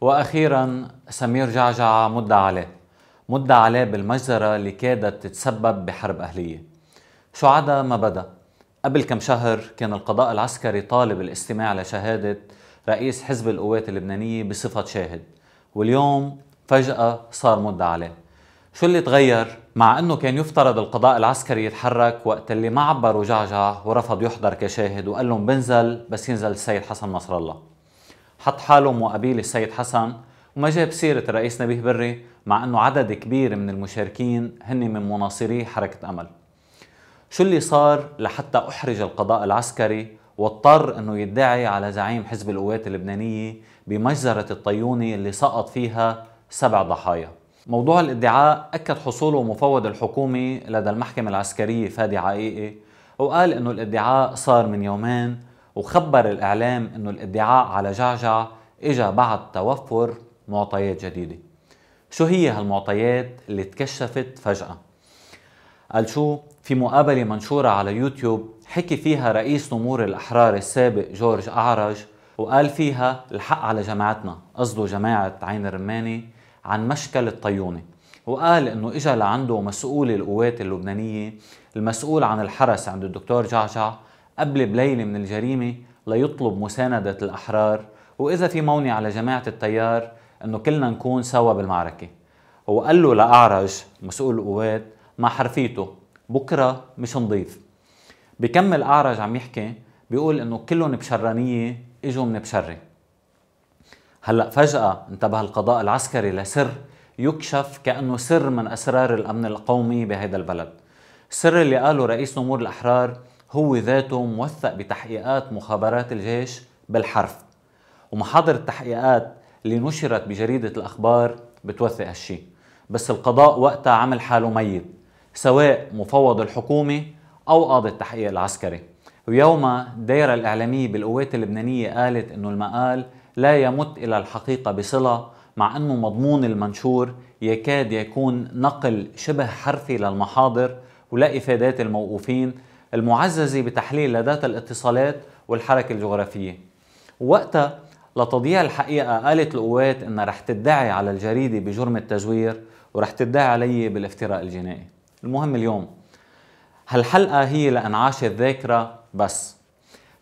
واخيرا سمير جعجع مدعى عليه مدعى عليه بالمجزره اللي كادت تتسبب بحرب اهليه شو عدا ما بدا قبل كم شهر كان القضاء العسكري طالب الاستماع لشهاده رئيس حزب القوات اللبنانيه بصفه شاهد واليوم فجاه صار مدعى عليه شو اللي تغير مع انه كان يفترض القضاء العسكري يتحرك وقت اللي ما عبروا جعجع ورفض يحضر كشاهد وقال لهم بنزل بس ينزل السيد حسن نصر الله حط حاله وقبيل السيد حسن وما جاب سيرة الرئيس نبيه بري مع أنه عدد كبير من المشاركين هن من مناصري حركة أمل شو اللي صار لحتى أحرج القضاء العسكري واضطر أنه يدعي على زعيم حزب القوات اللبنانية بمجزرة الطيوني اللي سقط فيها سبع ضحايا موضوع الادعاء أكد حصوله مفوض الحكومة لدى المحكمة العسكرية فادي عقيقي وقال أنه الادعاء صار من يومين وخبر الإعلام أنه الادعاء على جعجع إجا بعد توفر معطيات جديدة شو هي هالمعطيات اللي تكشفت فجأة؟ قال شو في مقابلة منشورة على يوتيوب حكي فيها رئيس نمور الأحرار السابق جورج أعرج وقال فيها الحق على جماعتنا قصده جماعة عين الرماني عن مشكل الطيونة وقال انه اجى لعنده مسؤول القوات اللبنانية المسؤول عن الحرس عند الدكتور جعجع قبل بليلة من الجريمة ليطلب مساندة الأحرار وإذا في مونة على جماعة التيار إنه كلنا نكون سوا بالمعركة وقال له لأعرج مسؤول القوات مع حرفيته بكرة مش نضيف بكمل أعرج عم يحكي بيقول إنه كلهم بشرانية إجوا من بشري هلأ فجأة انتبه القضاء العسكري لسر يكشف كأنه سر من أسرار الأمن القومي بهذا البلد السر اللي قاله رئيس نمور الأحرار هو ذاته موثق بتحقيقات مخابرات الجيش بالحرف ومحاضر التحقيقات اللي نشرت بجريدة الأخبار بتوثق هالشي بس القضاء وقتها عمل حاله ميت سواء مفوض الحكومة أو قاضي التحقيق العسكري ويوما الدائرة الإعلامية بالقوات اللبنانية قالت إنه المقال لا يمت إلى الحقيقة بصلة مع أنه مضمون المنشور يكاد يكون نقل شبه حرفي للمحاضر ولا إفادات الموقوفين المعززة بتحليل لداتا الاتصالات والحركة الجغرافية وقتها لتضييع الحقيقة قالت القوات أنها رح تدعي على الجريدة بجرم التزوير ورح تدعي علي بالافتراء الجنائي المهم اليوم هالحلقة هي لأنعاش الذاكرة بس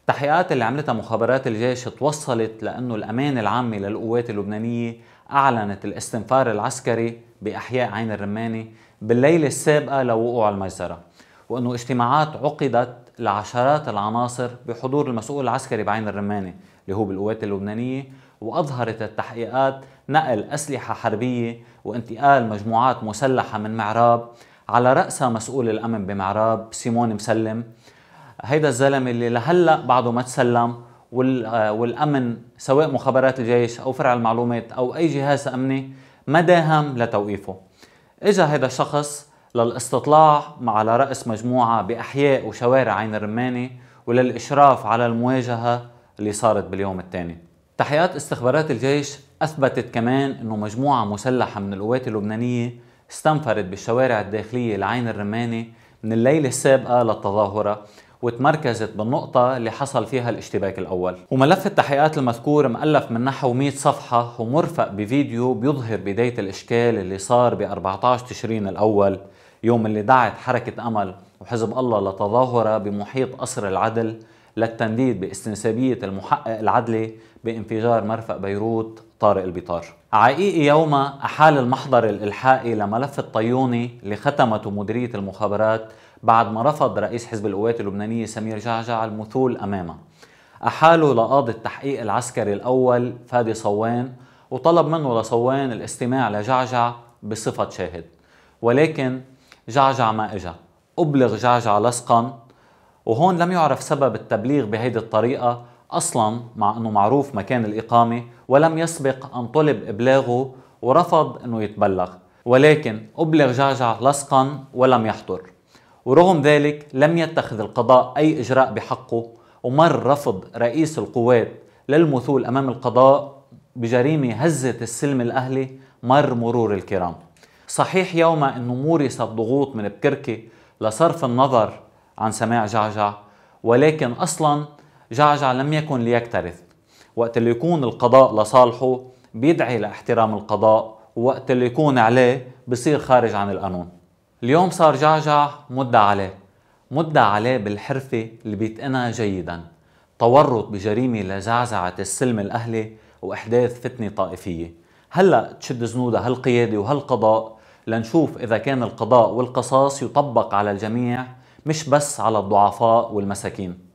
التحقيقات اللي عملتها مخابرات الجيش توصلت لأنه الأمان العامة للقوات اللبنانية أعلنت الاستنفار العسكري بأحياء عين الرماني بالليلة السابقة لوقوع المجزرة وأنه اجتماعات عقدت لعشرات العناصر بحضور المسؤول العسكري بعين الرماني اللي هو بالقوات اللبنانية وأظهرت التحقيقات نقل أسلحة حربية وانتقال مجموعات مسلحة من معراب على رأسها مسؤول الأمن بمعراب سيمون مسلم هيدا الزلمة اللي لهلأ بعده ما تسلم والأمن سواء مخابرات الجيش أو فرع المعلومات أو أي جهاز أمني ما داهم لتوقيفه إجا هيدا الشخص للاستطلاع مع على رأس مجموعة بأحياء وشوارع عين الرماني وللإشراف على المواجهة اللي صارت باليوم الثاني تحقيقات استخبارات الجيش أثبتت كمان أنه مجموعة مسلحة من القوات اللبنانية استنفرت بالشوارع الداخلية لعين الرماني من الليلة السابقة للتظاهرة وتمركزت بالنقطة اللي حصل فيها الاشتباك الأول وملف التحقيقات المذكور مؤلف من نحو 100 صفحة ومرفق بفيديو بيظهر بداية الإشكال اللي صار ب 14 تشرين الأول يوم اللي دعت حركة أمل وحزب الله لتظاهرة بمحيط قصر العدل للتنديد باستنسابية المحقق العدلي بانفجار مرفق بيروت طارق البطار عقيقي يوما أحال المحضر الإلحائي لملف الطيوني اللي ختمته مديرية المخابرات بعد ما رفض رئيس حزب القوات اللبنانية سمير جعجع المثول أمامه أحاله لقاضي التحقيق العسكري الأول فادي صوان وطلب منه لصوان الاستماع لجعجع بصفة شاهد ولكن جعجع ما إجا أبلغ جعجع لصقا وهون لم يعرف سبب التبليغ بهيدي الطريقة أصلا مع أنه معروف مكان الإقامة ولم يسبق أن طلب إبلاغه ورفض أنه يتبلغ ولكن أبلغ جعجع لصقا ولم يحضر ورغم ذلك لم يتخذ القضاء أي إجراء بحقه ومر رفض رئيس القوات للمثول أمام القضاء بجريمة هزت السلم الأهلي مر مرور الكرام صحيح يوما أنه مورس الضغوط من بكركي لصرف النظر عن سماع جعجع ولكن أصلا جعجع لم يكن ليكترث وقت اللي يكون القضاء لصالحه بيدعي لاحترام القضاء ووقت اللي يكون عليه بصير خارج عن القانون اليوم صار جعجع مدة عليه مدة عليه بالحرفة اللي بيتقنى جيدا تورط بجريمة لزعزعة السلم الأهلي وإحداث فتنة طائفية هلأ تشد زنودها هالقيادة وهالقضاء لنشوف إذا كان القضاء والقصاص يطبق على الجميع مش بس على الضعفاء والمساكين